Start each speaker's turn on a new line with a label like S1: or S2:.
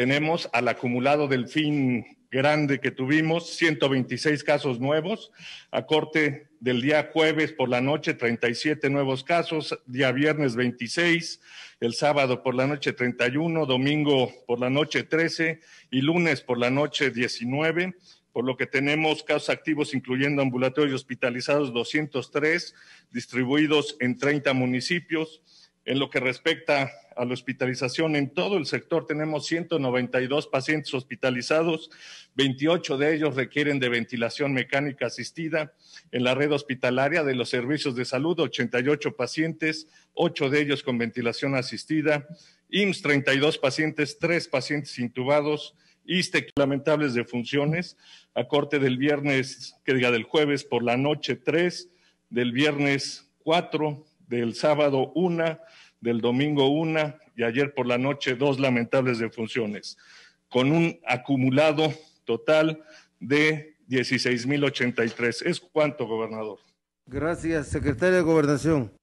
S1: tenemos al acumulado del fin grande que tuvimos, 126 casos nuevos, a corte del día jueves por la noche 37 nuevos casos, día viernes 26, el sábado por la noche 31, domingo por la noche 13 y lunes por la noche 19, por lo que tenemos casos activos incluyendo ambulatorios hospitalizados 203 distribuidos en 30 municipios en lo que respecta a la hospitalización en todo el sector, tenemos 192 pacientes hospitalizados, 28 de ellos requieren de ventilación mecánica asistida. En la red hospitalaria de los servicios de salud, 88 pacientes, 8 de ellos con ventilación asistida. IMSS, 32 pacientes, 3 pacientes intubados. ISTEC lamentables de funciones, a corte del viernes, que diga del jueves por la noche, 3, del viernes 4, del sábado una, del domingo una y ayer por la noche dos lamentables defunciones, con un acumulado total de 16.083. ¿Es cuánto, gobernador? Gracias, secretaria de Gobernación.